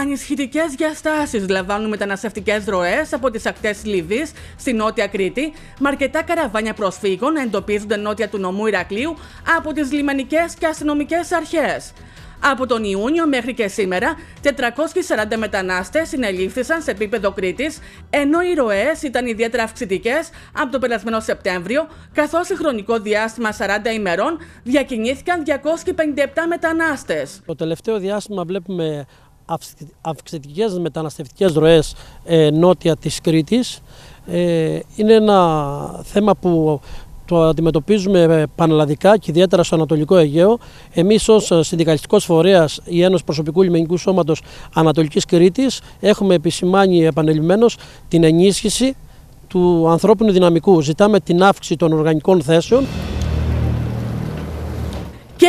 Ανισχυτικές διαστάσεις λαμβάνουν μεταναστευτικές ροές από τις ακτές Λιβύης στη νότια Κρήτη, με αρκετά καραβάνια προσφύγων να εντοπίζονται νότια του νομού Ηρακλείου από τις λιμενικές και αστυνομικές αρχές. Από τον Ιούνιο μέχρι και σήμερα, 440 μετανάστες συνελήφθησαν σε επίπεδο Κρήτης, ενώ οι ροές ήταν ιδιαίτερα αυξητικές από το περασμένο Σεπτέμβριο, καθώς σε χρονικό διάστημα 40 ημερών διακινήθηκαν 257 μετανάστες. Το τελευταίο διάστημα βλέπουμε Αυξητικές μεταναστευτικές ροές ε, νότια της Κρήτης Ε, είναι ένα θέμα που το αντιμετωπίζουμε ε, πανελλαδικά και ιδιαίτερα στο Ανατολικό Αιγαίο. Εμείς ως ε, Συνδικαλιστικός Φορέας η Ένωση Προσωπικού Λιμενικού Σώματος Ανατολικής Κρήτης, έχουμε επισημάνει επανελειμμένως την ενίσχυση του ανθρώπινου δυναμικού. Ζητάμε την αύξηση των οργανικών θέσεων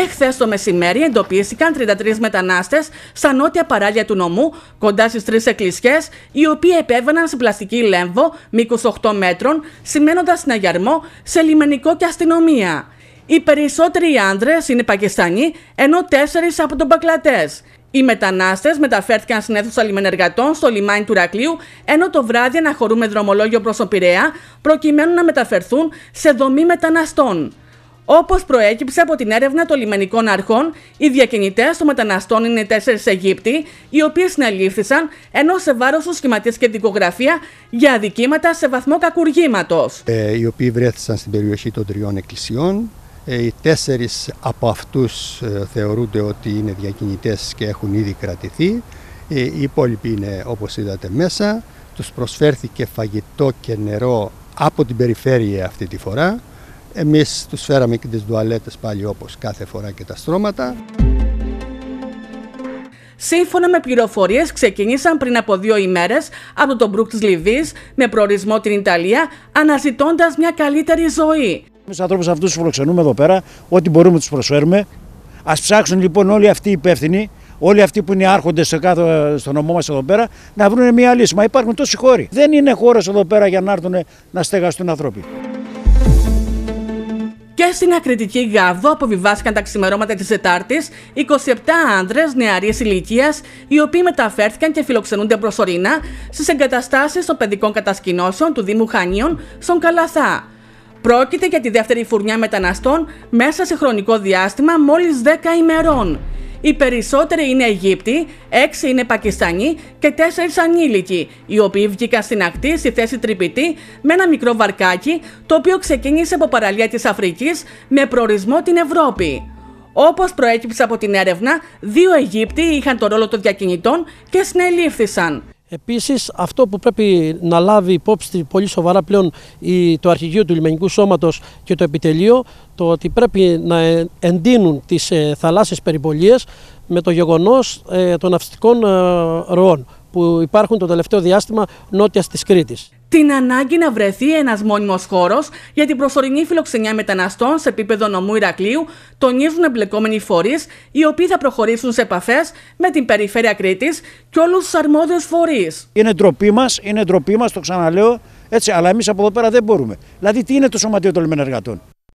και το μεσημέρι εντοπίστηκαν 33 μετανάστες στα νότια παράλια του νομού, κοντά στις τρεις εκκλησιές, οι οποίοι επέβαιναν σε πλαστική λέμβο μήκου 8 μέτρων, σημαίνοντας συναγερμό σε λιμενικό και αστυνομία. Οι περισσότεροι άντρε είναι Πακιστανοί, ενώ τέσσερις από τον Μπαγκλατές. Οι μετανάστες μεταφέρθηκαν στην αίθουσα λιμενεργατών στο λιμάνι του Ρακλείου, ενώ το βράδυ αναχωρούν με δρομολόγιο προς τον προκειμένου να μεταφερθούν σε δομή μεταναστών. Όπως προέκυψε από την έρευνα των λιμενικών αρχών, οι διακινητές των μεταναστών είναι τέσσερις Αιγύπτιοι, οι οποίοι συνελήφθησαν ενώ σε βάρος του σχηματίε και δικογραφία για αδικήματα σε βαθμό κακουργήματος. Ε, οι οποίοι βρέθησαν στην περιοχή των τριών εκκλησιών. Ε, οι τέσσερις από αυτούς ε, θεωρούνται ότι είναι διακινητές και έχουν ήδη κρατηθεί. Ε, οι υπόλοιποι είναι όπως είδατε μέσα. Τους προσφέρθηκε φαγητό και νερό από την περιφέρεια αυτή τη φορά. Εμείς τους φέραμε και τις ντουαλέτες πάλι όπως κάθε φορά και τα στρώματα. Σύμφωνα με πληροφορίες, ξεκίνησαν πριν από δύο ημέρες από τον Μπρουκ της Λιβύης με προορισμό την Ιταλία, αναζητώντας μια καλύτερη ζωή. Εμείς ανθρώπους αυτούς τους φιλοξενούμε εδώ πέρα, ό,τι μπορούμε να τους προσφέρουμε. Ας ψάξουν λοιπόν όλοι αυτοί οι υπεύθυνοι, όλοι αυτοί που είναι άρχοντε στο, κάθε, νομό μας εδώ πέρα, να βρουν μια λύση. Μα υπάρχουν τόσοι χώροι. Δεν είναι χώρος εδώ πέρα για να έρθουν να στεγαστούν άνθρωποι στην ακριτική Γάβδο αποβιβάστηκαν τα ξημερώματα της Τετάρτης 27 άντρε νεαρή ηλικίας, οι οποίοι μεταφέρθηκαν και φιλοξενούνται προσωρινά στις εγκαταστάσεις των παιδικών κατασκηνώσεων του Δήμου Χανίων στον Καλαθά. Πρόκειται για τη δεύτερη φουρνιά μεταναστών μέσα σε χρονικό διάστημα μόλις 10 ημερών. Οι περισσότεροι είναι Αιγύπτιοι, έξι είναι Πακιστανοί και 4 ανήλικοι, οι οποίοι βγήκαν στην ακτή στη θέση τρυπητή με ένα μικρό βαρκάκι, το οποίο ξεκίνησε από παραλία της Αφρικής με προορισμό την Ευρώπη. Όπως προέκυψε από την έρευνα, δύο Αιγύπτιοι είχαν το ρόλο των διακινητών και συνελήφθησαν. Επίσης αυτό που πρέπει να λάβει υπόψη πολύ σοβαρά πλέον το αρχηγείο του λιμενικού σώματος και το επιτελείο το ότι πρέπει να ε, εντείνουν τις ε, θαλάσσιες περιπολίες με το γεγονός ε, των αυστικών ροών που υπάρχουν το τελευταίο διάστημα νότια τη Κρήτη. Την ανάγκη να βρεθεί ένας μόνιμος χώρος για την προσωρινή φιλοξενία μεταναστών σε επίπεδο νομού Ηρακλείου τονίζουν εμπλεκόμενοι φορείς, οι οποίοι θα προχωρήσουν σε επαφές με την περιφέρεια Κρήτης και όλους τους αρμόδιους φορείς. Είναι ντροπή μας, είναι ντροπή μας, το ξαναλέω, έτσι, αλλά εμείς από εδώ πέρα δεν μπορούμε. Δηλαδή, τι είναι το Σωματείο των Εργατών.